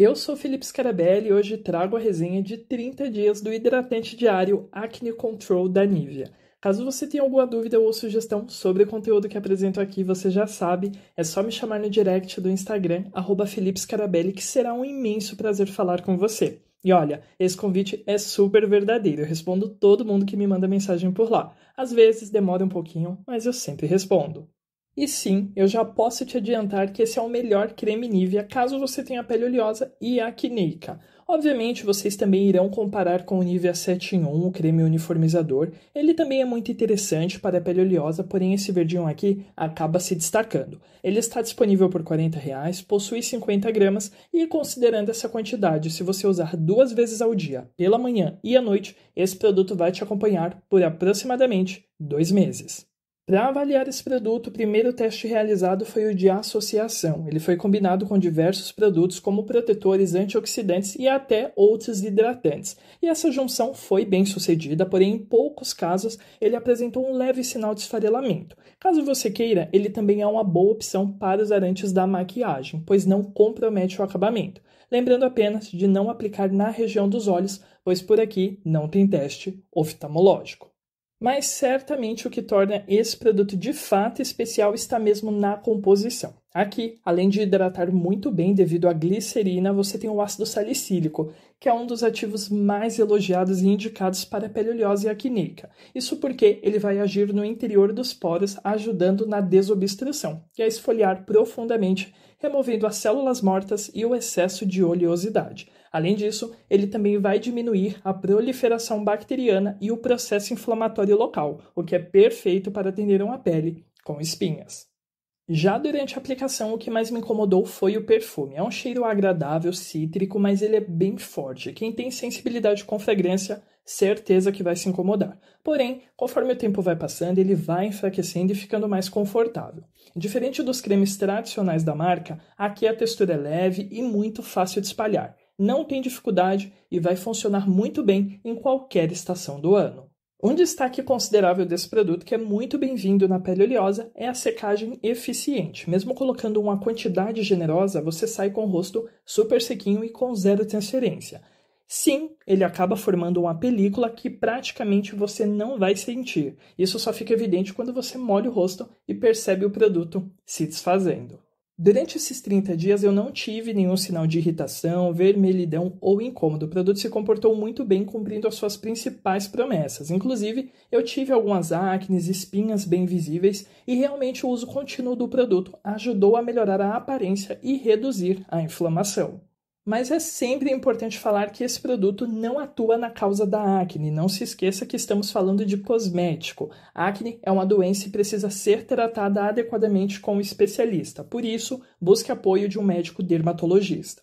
Eu sou Felipe Scarabelli e hoje trago a resenha de 30 dias do hidratante diário Acne Control da Nivea. Caso você tenha alguma dúvida ou sugestão sobre o conteúdo que apresento aqui, você já sabe, é só me chamar no direct do Instagram, arroba Felipe Scarabelli, que será um imenso prazer falar com você. E olha, esse convite é super verdadeiro, eu respondo todo mundo que me manda mensagem por lá. Às vezes demora um pouquinho, mas eu sempre respondo. E sim, eu já posso te adiantar que esse é o melhor creme Nivea caso você tenha pele oleosa e acneica. Obviamente, vocês também irão comparar com o Nivea 7 em 1, o creme uniformizador. Ele também é muito interessante para a pele oleosa, porém esse verdinho aqui acaba se destacando. Ele está disponível por R$ possui 50 gramas e considerando essa quantidade, se você usar duas vezes ao dia, pela manhã e à noite, esse produto vai te acompanhar por aproximadamente dois meses. Para avaliar esse produto, o primeiro teste realizado foi o de associação. Ele foi combinado com diversos produtos, como protetores, antioxidantes e até outros hidratantes. E essa junção foi bem sucedida, porém, em poucos casos, ele apresentou um leve sinal de esfarelamento. Caso você queira, ele também é uma boa opção para os arantes da maquiagem, pois não compromete o acabamento. Lembrando apenas de não aplicar na região dos olhos, pois por aqui não tem teste oftalmológico mas certamente o que torna esse produto de fato especial está mesmo na composição. Aqui, além de hidratar muito bem devido à glicerina, você tem o ácido salicílico, que é um dos ativos mais elogiados e indicados para a pele oleosa e acneica. Isso porque ele vai agir no interior dos poros, ajudando na desobstrução e a é esfoliar profundamente, removendo as células mortas e o excesso de oleosidade. Além disso, ele também vai diminuir a proliferação bacteriana e o processo inflamatório local, o que é perfeito para atender uma pele com espinhas. Já durante a aplicação, o que mais me incomodou foi o perfume. É um cheiro agradável, cítrico, mas ele é bem forte. Quem tem sensibilidade com fragrância, certeza que vai se incomodar. Porém, conforme o tempo vai passando, ele vai enfraquecendo e ficando mais confortável. Diferente dos cremes tradicionais da marca, aqui a textura é leve e muito fácil de espalhar. Não tem dificuldade e vai funcionar muito bem em qualquer estação do ano. Um destaque considerável desse produto, que é muito bem-vindo na pele oleosa, é a secagem eficiente. Mesmo colocando uma quantidade generosa, você sai com o rosto super sequinho e com zero transferência. Sim, ele acaba formando uma película que praticamente você não vai sentir. Isso só fica evidente quando você molha o rosto e percebe o produto se desfazendo. Durante esses 30 dias eu não tive nenhum sinal de irritação, vermelhidão ou incômodo. O produto se comportou muito bem cumprindo as suas principais promessas. Inclusive, eu tive algumas acnes, espinhas bem visíveis e realmente o uso contínuo do produto ajudou a melhorar a aparência e reduzir a inflamação. Mas é sempre importante falar que esse produto não atua na causa da acne. Não se esqueça que estamos falando de cosmético. A acne é uma doença e precisa ser tratada adequadamente com um especialista. Por isso, busque apoio de um médico dermatologista.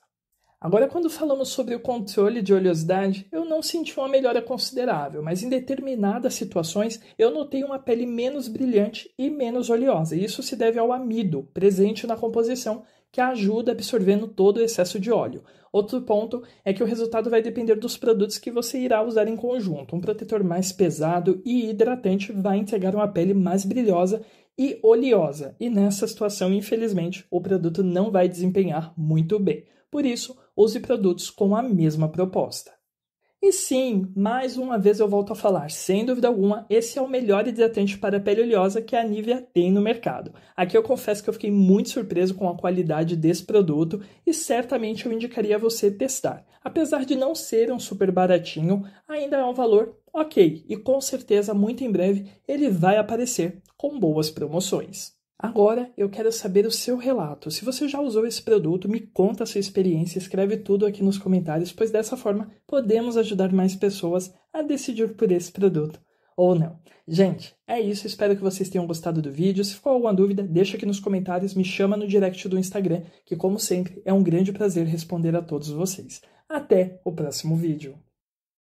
Agora, quando falamos sobre o controle de oleosidade, eu não senti uma melhora considerável, mas em determinadas situações eu notei uma pele menos brilhante e menos oleosa. Isso se deve ao amido presente na composição, que ajuda absorvendo todo o excesso de óleo. Outro ponto é que o resultado vai depender dos produtos que você irá usar em conjunto. Um protetor mais pesado e hidratante vai entregar uma pele mais brilhosa e oleosa, e nessa situação, infelizmente, o produto não vai desempenhar muito bem. Por isso, use produtos com a mesma proposta. E sim, mais uma vez eu volto a falar, sem dúvida alguma, esse é o melhor hidratante para pele oleosa que a Nivea tem no mercado. Aqui eu confesso que eu fiquei muito surpreso com a qualidade desse produto e certamente eu indicaria você testar. Apesar de não ser um super baratinho, ainda é um valor ok e com certeza muito em breve ele vai aparecer com boas promoções. Agora eu quero saber o seu relato. Se você já usou esse produto, me conta a sua experiência, escreve tudo aqui nos comentários, pois dessa forma podemos ajudar mais pessoas a decidir por esse produto ou não. Gente, é isso. Espero que vocês tenham gostado do vídeo. Se ficou alguma dúvida, deixa aqui nos comentários, me chama no direct do Instagram, que como sempre é um grande prazer responder a todos vocês. Até o próximo vídeo.